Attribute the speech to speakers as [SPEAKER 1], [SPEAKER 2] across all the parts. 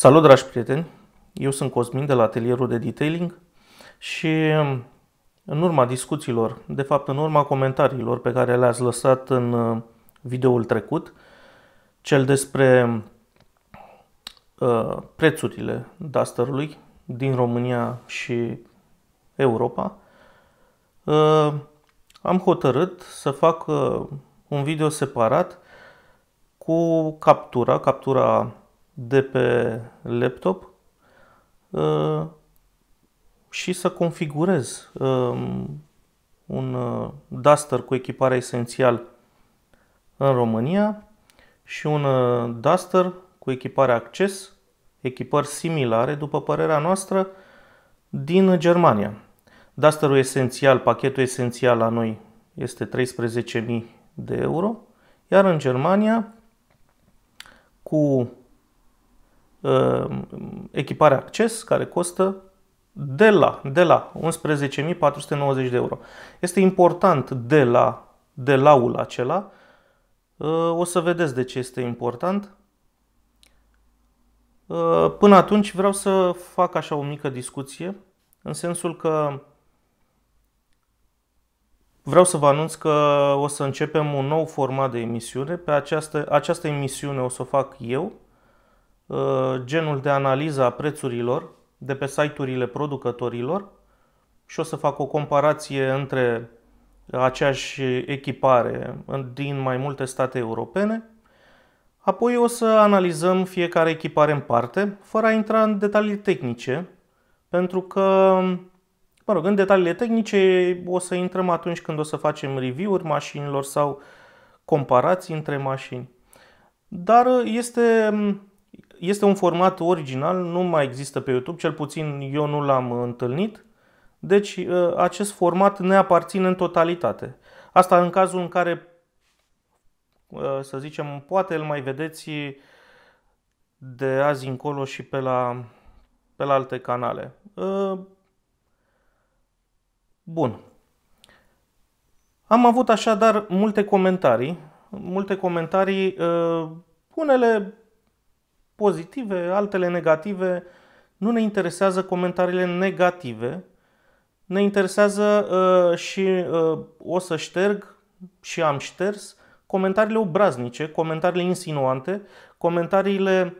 [SPEAKER 1] Salut, dragi prieteni! Eu sunt Cosmin de la Atelierul de Detailing și în urma discuțiilor, de fapt în urma comentariilor pe care le-ați lăsat în uh, videoul trecut, cel despre uh, prețurile Dusterului din România și Europa, uh, am hotărât să fac uh, un video separat cu captura, captura de pe laptop uh, și să configurez um, un uh, Duster cu echipare esențial în România și un uh, Duster cu echipare acces, echipări similare, după părerea noastră, din Germania. Dusterul esențial, pachetul esențial la noi este 13.000 de euro, iar în Germania, cu Uh, echiparea acces care costă de la, de la 11.490 de euro. Este important de la, de laul acela. Uh, o să vedeți de ce este important. Uh, până atunci vreau să fac așa o mică discuție, în sensul că vreau să vă anunț că o să începem un nou format de emisiune. Pe această, această emisiune o să o fac eu, Uh, genul de analiză a prețurilor de pe site-urile producătorilor și o să fac o comparație între aceeași echipare din mai multe state europene. Apoi o să analizăm fiecare echipare în parte, fără a intra în detalii tehnice, pentru că, mă rog, în detaliile tehnice o să intrăm atunci când o să facem review-uri mașinilor sau comparații între mașini. Dar este este un format original, nu mai există pe YouTube, cel puțin eu nu l-am întâlnit. Deci uh, acest format ne aparține în totalitate. Asta în cazul în care, uh, să zicem, poate îl mai vedeți de azi încolo și pe la, pe la alte canale. Uh, bun. Am avut așadar multe comentarii, multe comentarii, unele pozitive, altele negative. Nu ne interesează comentariile negative, ne interesează uh, și uh, o să șterg și am șters comentariile obraznice, comentariile insinuante, comentariile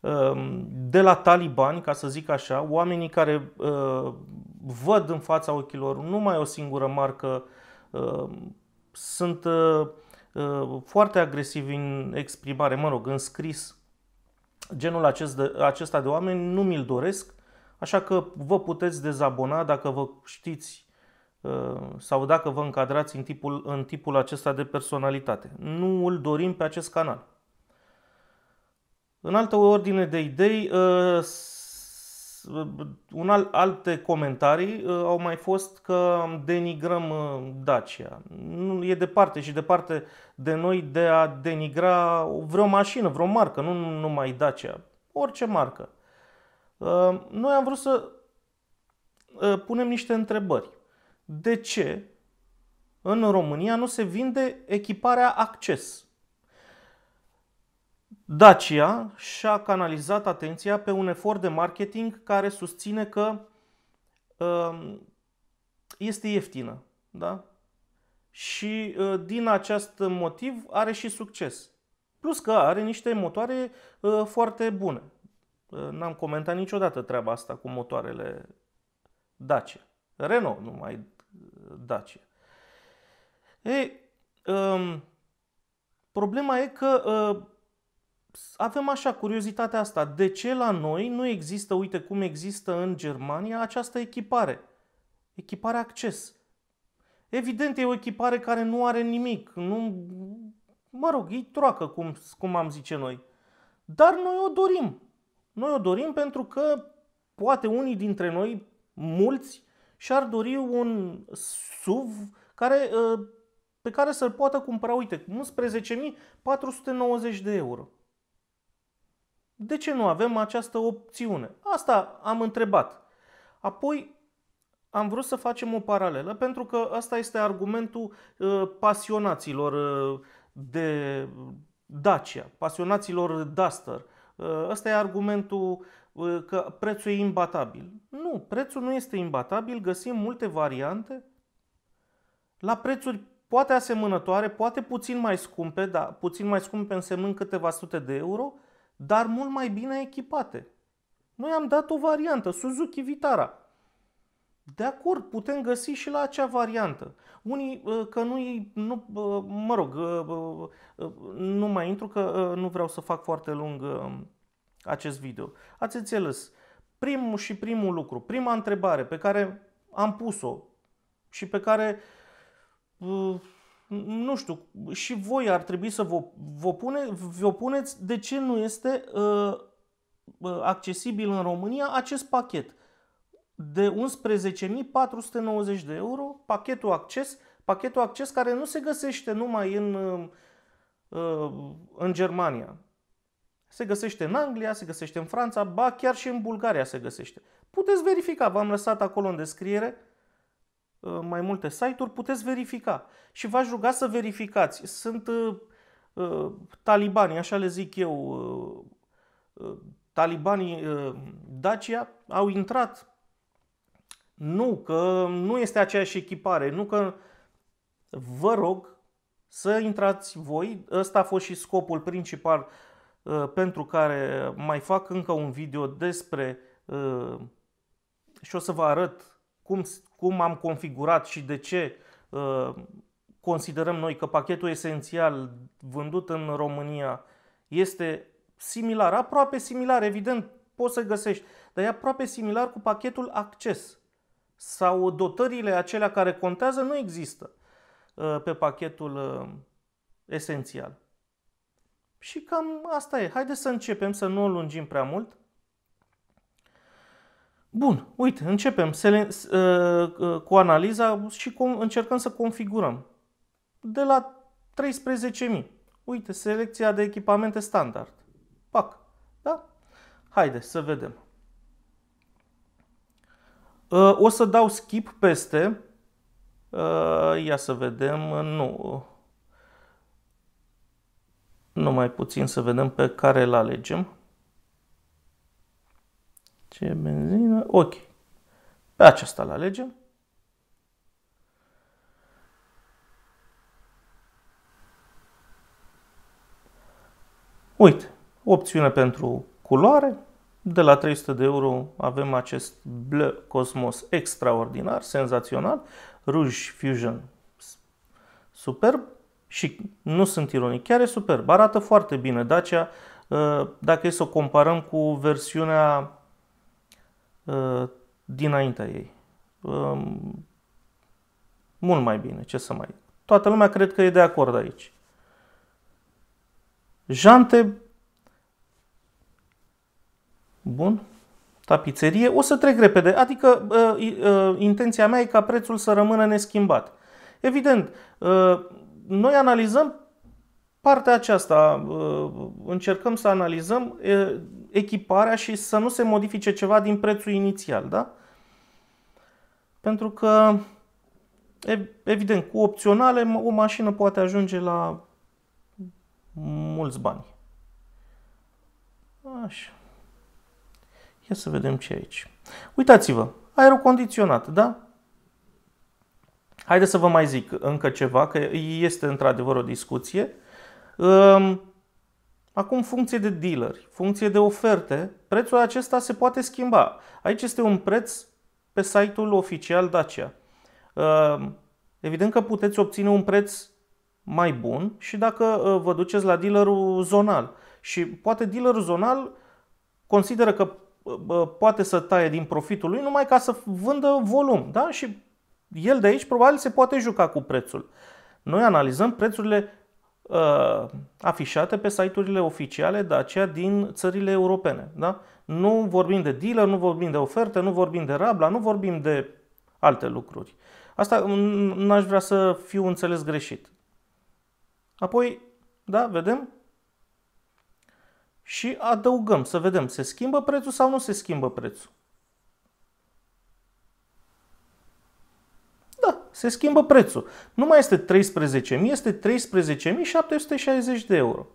[SPEAKER 1] uh, de la talibani, ca să zic așa, oamenii care uh, văd în fața ochilor numai o singură marcă, uh, sunt uh, uh foarte agresivi în exprimare, mă rog, în scris, genul acest de, acesta de oameni nu mi-l doresc, așa că vă puteți dezabona dacă vă știți uh, sau dacă vă încadrați în tipul, în tipul acesta de personalitate. Nu îl dorim pe acest canal. În altă ordine de idei, uh, un alt, alte comentarii uh, au mai fost că denigrăm uh, Dacia. Nu e departe și departe de noi de a denigra vreo mașină, vreo marcă, nu numai Dacia, orice marcă. Uh, noi am vrut să punem niște întrebări. De ce în România nu se vinde echiparea acces? Dacia și-a canalizat atenția pe un efort de marketing care susține că um, este ieftină. Da? Și uh, din acest motiv are și succes. Plus că are niște motoare uh, foarte bune. Uh, n-am comentat niciodată treaba asta cu motoarele Dacia. Renault, numai Dacia. Ei, um, problema e că avem așa curiozitatea asta, de ce la noi nu există, uite cum există în Germania, această echipare? Echipare acces. Evident, e o echipare care nu are nimic, nu, mă rog, e troacă, cum, cum am zice noi. Dar noi o dorim. Noi o dorim pentru că poate unii dintre noi, mulți, și-ar dori un SUV care, uh, pe care să-l poată cumpăra, uite, 11.490 de euro de ce nu avem această opțiune? Asta am întrebat. Apoi am vrut să facem o paralelă pentru că asta este argumentul uh, pasionaților uh, de Dacia, pasionaților Duster. Uh, asta e argumentul uh, că prețul e imbatabil. Nu, prețul nu este imbatabil, găsim multe variante la prețuri poate asemănătoare, poate puțin mai scumpe, dar puțin mai scumpe însemnând câteva sute de euro, dar mult mai bine echipate. Noi am dat o variantă, Suzuki Vitara. De acord, putem găsi și la acea variantă. Unii uh, că nu, nu uh, mă rog, uh, nu mai intru că nu vreau să fac foarte lung acest video. Ați înțeles, primul și primul lucru, prima întrebare pe care am pus-o și pe care nu știu, și voi ar trebui să vă, vă, pune, vă puneți de ce nu este uh, uh accesibil în România acest pachet de 11.490 de euro, pachetul acces, pachetul acces care nu se găsește numai în, uh, uh, în Germania. Se găsește în Anglia, se găsește în Franța, ba chiar și în Bulgaria se găsește. Puteți verifica, v-am lăsat acolo în descriere Uh, mai multe site-uri, puteți verifica. Și v-aș ruga să verificați. Sunt uh, uh talibanii, așa le zic eu, uh, uh, talibanii uh, Dacia au intrat. Nu că nu este aceeași echipare, nu că vă rog să intrați voi. Ăsta a fost și scopul principal pentru care mai fac încă un video despre și o să vă arăt cum, cum am configurat și de ce uh, considerăm noi că pachetul esențial vândut în România este similar, aproape similar, evident poți să găsești, dar e aproape similar cu pachetul acces sau dotările acelea care contează nu există uh, pe pachetul uh, esențial. Și cam asta e. Haideți să începem, să nu o lungim prea mult. Bun, uite, începem ă, ă, cu analiza și încercăm să configurăm. De la 13.000. Uite, selecția de echipamente standard. Pac. Da? Haide să vedem. Ă, o să dau skip peste. Ia să vedem. Nu. Numai puțin să vedem pe care îl alegem. Ce benzină? Ok. Pe aceasta la alegem. Uite, opțiune pentru culoare. De la 300 de euro avem acest bleu cosmos extraordinar, senzațional, Rouge Fusion superb și nu sunt ironic, chiar e superb. Arată foarte bine Dacia ă, dacă e să o comparăm cu versiunea Uh, dinaintea ei. Um, mult mai bine, ce să mai... Toată lumea cred că e de acord aici. Jante, bun, Tapizerie. o să trec repede. Adică uh, uh, intenția mea e ca prețul să rămână neschimbat. Evident, noi analizăm partea aceasta, încercăm să analizăm echiparea și să nu se modifice ceva din prețul inițial, da? Pentru că, evident, cu opționale o mașină poate ajunge la mulți bani. Așa. Ia să vedem ce e aici. Uitați-vă, aerul condiționat, da? Haideți să vă mai zic încă ceva, că este într-adevăr o discuție. Acum, funcție de dealer, funcție de oferte, prețul acesta se poate schimba. Aici este un preț pe site-ul oficial Dacia. Uh, evident că puteți obține un preț mai bun și dacă uh, vă duceți la dealerul zonal. Și poate dealerul zonal consideră că uh, poate să taie din profitul lui numai ca să vândă volum. Da? Și el de aici probabil se poate juca cu prețul. Noi analizăm prețurile uh, afișate pe site-urile oficiale Dacia din țările europene. Da? Nu vorbim de dealer, nu vorbim de oferte, nu vorbim de Rabla, nu vorbim de alte lucruri. Asta n-aș vrea să fiu înțeles greșit. Apoi, da, vedem? Și adăugăm, să vedem, se schimbă prețul sau nu se schimbă prețul. se schimbă prețul. Nu mai este 13.000, este 13.760 de euro.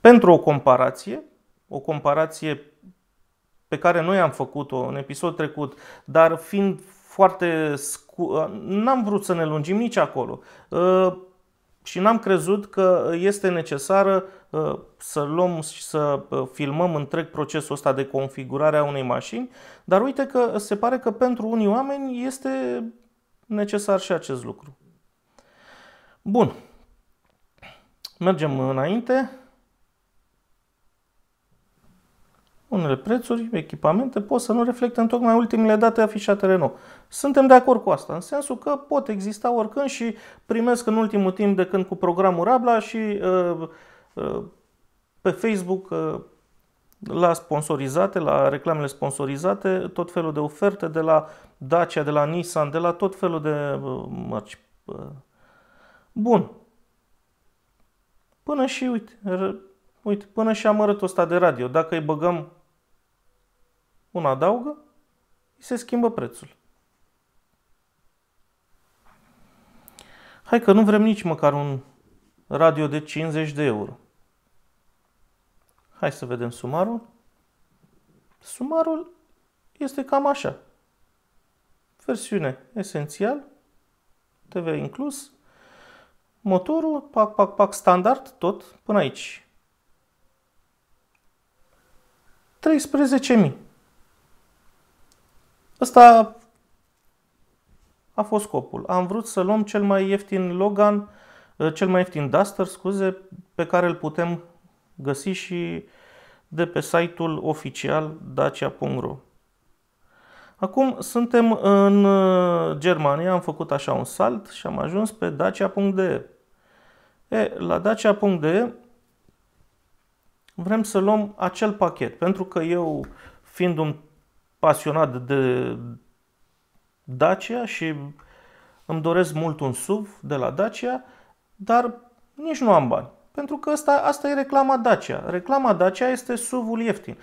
[SPEAKER 1] Pentru o comparație, o comparație pe care noi am făcut-o în episod trecut, dar fiind foarte scu- n-am vrut să ne lungim nici acolo. Ă, și n-am crezut că este necesară Uh, să luăm și să uh, filmăm întreg procesul ăsta de configurare a unei mașini, dar uite că se pare că pentru unii oameni este necesar și acest lucru. Bun. Mergem înainte. Unele prețuri, echipamente pot să nu reflecte în tocmai ultimile date afișate Renault. Suntem de acord cu asta, în sensul că pot exista oricând și primesc în ultimul timp de când cu programul Rabla și uh, Uh, pe Facebook, uh, la sponsorizate, la reclamele sponsorizate, tot felul de oferte de la Dacia, de la Nissan, de la tot felul de uh, mărci. Bun. Până și, uite, uite până și amărâtul ăsta de radio, dacă îi băgăm un adaugă, îi se schimbă prețul. Hai că nu vrem nici măcar un radio de 50 de euro. Hai să vedem sumarul. Sumarul este cam așa. Versiune esențial, TV inclus, motorul, pac, pac, pac, standard, tot până aici. 13.000. Ăsta a fost scopul. Am vrut să luăm cel mai ieftin Logan, cel mai ieftin Duster, scuze, pe care îl putem găsi și de pe site-ul oficial dacia.ro. Acum suntem în uh, Germania, am făcut așa un salt și am ajuns pe dacia.de. E, la dacia.de vrem să luăm acel pachet, pentru că eu, fiind un pasionat de Dacia și îmi doresc mult un SUV de la Dacia, dar nici nu am bani. Pentru că asta, asta e reclama Dacia. Reclama Dacia este SUV-ul ieftin.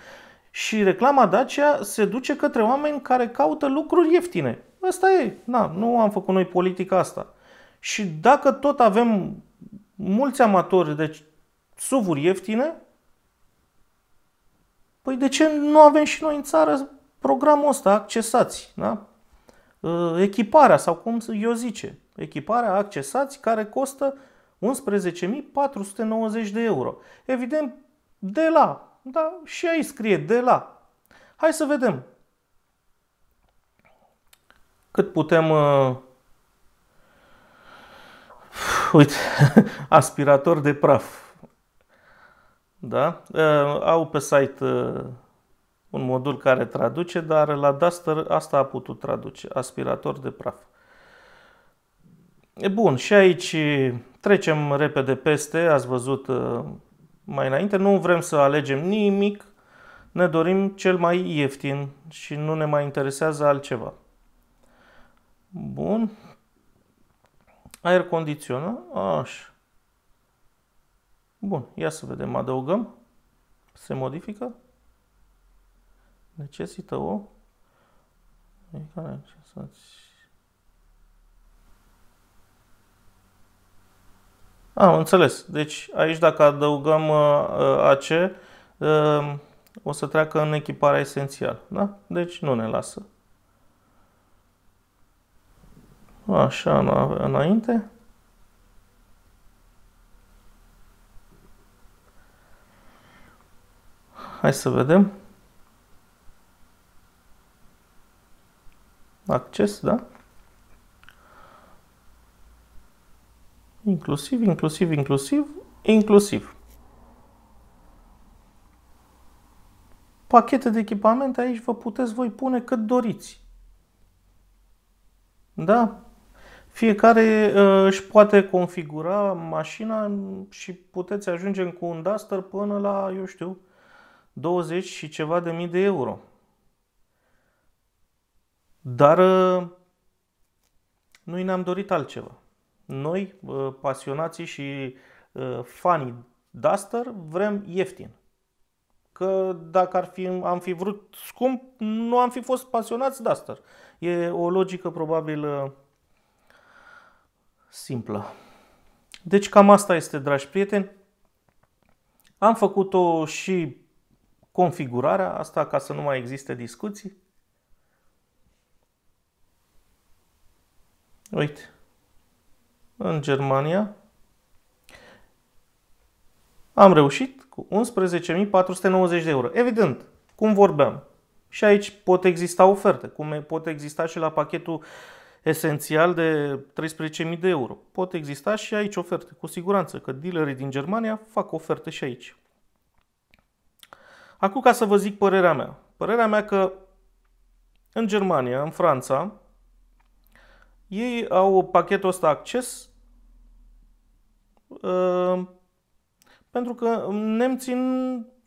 [SPEAKER 1] Și reclama Dacia se duce către oameni care caută lucruri ieftine. Asta e. Na, nu am făcut noi politica asta. Și dacă tot avem mulți amatori de deci, SUV-uri ieftine, păi de ce nu avem și noi în țară programul ăsta, accesați, da? echiparea sau cum eu zice, echiparea accesați care costă 11.490 de euro. Evident, de la, da, și aici scrie de la. Hai să vedem cât putem... Uh, uite, aspirator de praf. Da? Uh, au pe site uh, un modul care traduce, dar la Duster asta a putut traduce, aspirator de praf. E bun, și aici Trecem repede peste, ați văzut uh, mai înainte, nu vrem să alegem nimic, ne dorim cel mai ieftin și nu ne mai interesează altceva. Bun. Aer condiționat, așa. Bun, ia să vedem, adăugăm. Se modifică? Necesită o... Care necesitați? Ah, am înțeles. Deci aici dacă adăugăm uh, uh, AC, uh, o să treacă în echiparea esențială. Da? Deci nu ne lasă. Așa înainte. Hai să vedem. Acces, da? Inclusiv, inclusiv, inclusiv, inclusiv. Pachete de echipamente aici vă puteți voi pune cât doriți. Da? Fiecare uh, își poate configura mașina și puteți ajunge cu un Duster până la, eu știu, 20 și ceva de mii de euro. Dar uh, noi ne-am dorit altceva noi, uh, pasionații și uh, fanii Duster, vrem ieftin. Că dacă ar fi, am fi vrut scump, nu am fi fost pasionați Duster. E o logică probabil uh, simplă. Deci cam asta este, dragi prieteni. Am făcut-o și configurarea, asta ca să nu mai existe discuții. Uite, în Germania, am reușit cu 11.490 de euro. Evident, cum vorbeam, și aici pot exista oferte, cum pot exista și la pachetul esențial de 13.000 de euro. Pot exista și aici oferte, cu siguranță, că dealerii din Germania fac oferte și aici. Acum ca să vă zic părerea mea. Părerea mea că în Germania, în Franța, ei au pachetul ăsta acces uh, pentru că nemții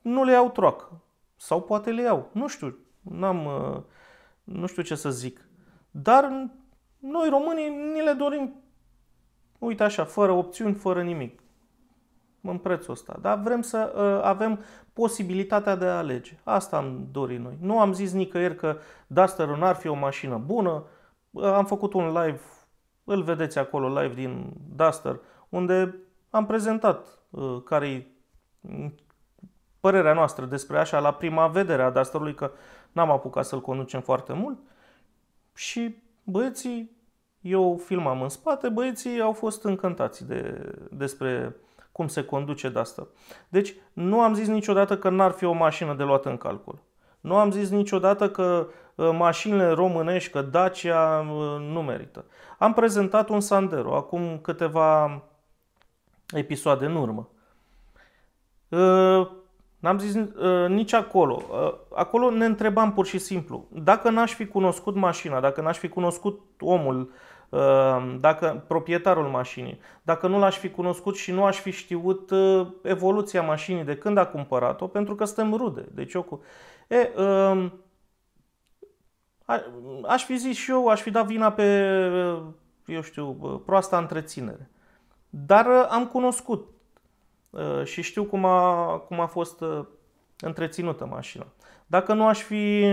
[SPEAKER 1] nu le au troc. Sau poate le au. Nu știu. N-am, uh, nu știu ce să zic. Dar noi românii ni le dorim, uite așa, fără opțiuni, fără nimic. În prețul ăsta. Dar vrem să uh, avem posibilitatea de a alege. Asta am dorit noi. Nu am zis nicăieri că Duster n-ar fi o mașină bună, am făcut un live, îl vedeți acolo, live din Duster, unde am prezentat uh, care părerea noastră despre așa la prima vedere a Dusterului, că n-am apucat să-l conducem foarte mult. Și băieții, eu filmam în spate, băieții au fost încântați de, despre cum se conduce Duster. Deci nu am zis niciodată că n-ar fi o mașină de luat în calcul. Nu am zis niciodată că uh, mașinile românești, că Dacia uh, nu merită. Am prezentat un Sandero acum câteva episoade în urmă. Uh, n-am zis nici acolo. Acolo ne întrebam pur și simplu, dacă n-aș fi cunoscut mașina, dacă n-aș fi cunoscut omul, dacă proprietarul mașinii, dacă nu l-aș fi cunoscut și nu aș fi știut evoluția mașinii de când a cumpărat-o, pentru că suntem rude. Deci eu cu... E, um, a, aș fi zis și eu, aș fi dat vina pe, eu știu, proasta întreținere. Dar uh, am cunoscut uh, și știu cum a, cum a fost uh, întreținută mașina. Dacă nu aș fi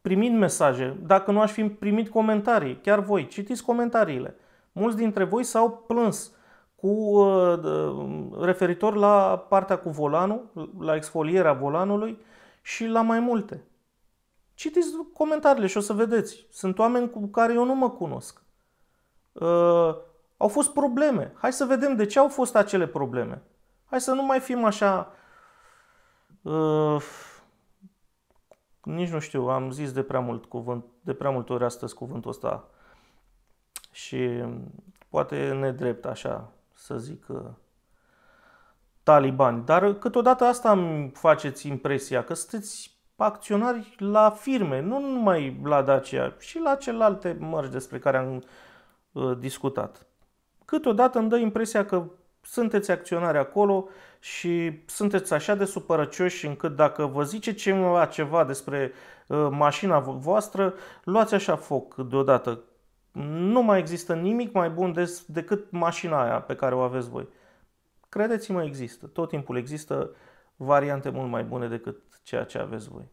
[SPEAKER 1] primit mesaje, dacă nu aș fi primit comentarii, chiar voi, citiți comentariile. Mulți dintre voi s-au plâns cu uh, referitor la partea cu volanul, la exfolierea volanului și la mai multe. Citiți comentariile și o să vedeți. Sunt oameni cu care eu nu mă cunosc. Uh, au fost probleme. Hai să vedem de ce au fost acele probleme. Hai să nu mai fim așa... Uh, nici nu știu, am zis de prea mult cuvânt, de prea multe ori astăzi cuvântul ăsta și poate nedrept așa, să zic, uh, talibani. Dar câteodată asta îmi faceți impresia, că sunteți acționari la firme, nu numai la Dacia, și la celelalte mărci despre care am uh, discutat. Câteodată îmi dă impresia că sunteți acționari acolo și sunteți așa de supărăcioși încât dacă vă zice ceva despre uh, mașina voastră, luați așa foc deodată nu mai există nimic mai bun des, decât mașina aia pe care o aveți voi. Credeți-mă, există. Tot timpul există variante mult mai bune decât ceea ce aveți voi.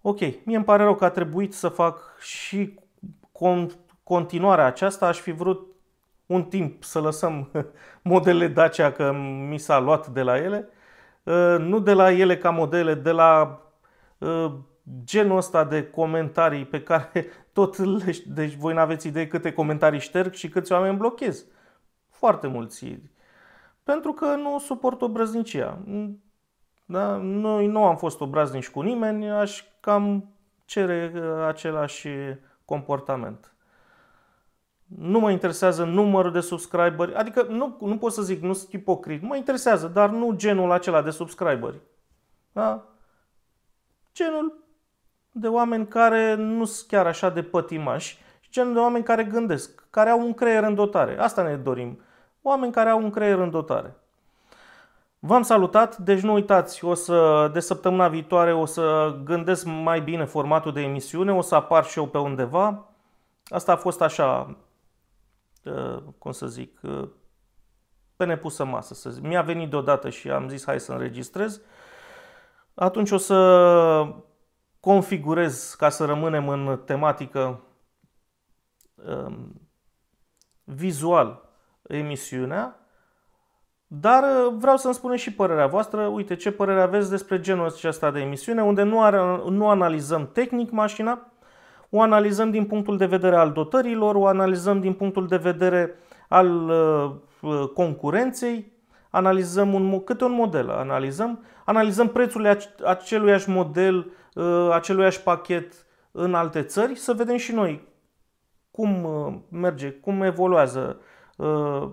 [SPEAKER 1] Ok, mie îmi pare rău că a trebuit să fac și continuarea aceasta. Aș fi vrut un timp să lăsăm modele Dacia că mi s-a luat de la ele. Uh, nu de la ele ca modele, de la uh, genul ăsta de comentarii pe care tot le... Deci voi n-aveți idee câte comentarii șterg și câți oameni blochez. Foarte mulți. Pentru că nu suport obraznicia. Da? Noi nu am fost obraznici cu nimeni, aș cam cere uh, același comportament. Nu mă interesează numărul de subscriberi, adică nu, nu pot să zic, nu sunt ipocrit, mă interesează, dar nu genul acela de subscriberi. Da? Genul de oameni care nu sunt chiar așa de pătimași, și genul de oameni care gândesc, care au un creier în dotare. Asta ne dorim. Oameni care au un creier în dotare. V-am salutat, deci nu uitați, o să, de săptămâna viitoare o să gândesc mai bine formatul de emisiune, o să apar și eu pe undeva. Asta a fost așa, ă, cum să zic, ă, pe nepusă masă. Mi-a venit deodată și am zis hai să înregistrez. Atunci o să configurez, ca să rămânem în tematică, um, vizual emisiunea, dar uh, vreau să-mi spuneți și părerea voastră. Uite, ce părere aveți despre genul acesta de emisiune, unde nu, are, nu analizăm tehnic mașina, o analizăm din punctul de vedere al dotărilor, o analizăm din punctul de vedere al uh, uh concurenței, analizăm un, câte un model, analizăm, analizăm prețul aceluiași model Uh, aceluiași pachet în alte țări, să vedem și noi cum uh, merge, cum evoluează uh,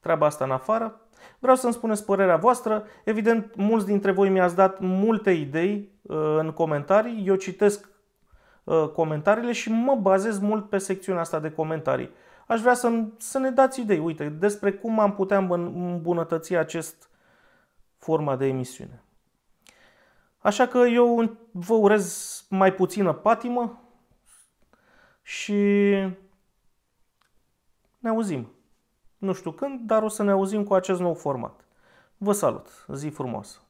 [SPEAKER 1] treaba asta în afară. Vreau să-mi spuneți părerea voastră. Evident, mulți dintre voi mi-ați dat multe idei în comentarii. Eu citesc comentariile și mă bazez mult pe secțiunea asta de comentarii. Aș vrea să, să ne dați idei, uite, despre cum am putea îmbunătăți acest forma de emisiune. Așa că eu vă urez mai puțină patimă și ne auzim. Nu știu când, dar o să ne auzim cu acest nou format. Vă salut! Zi frumoasă!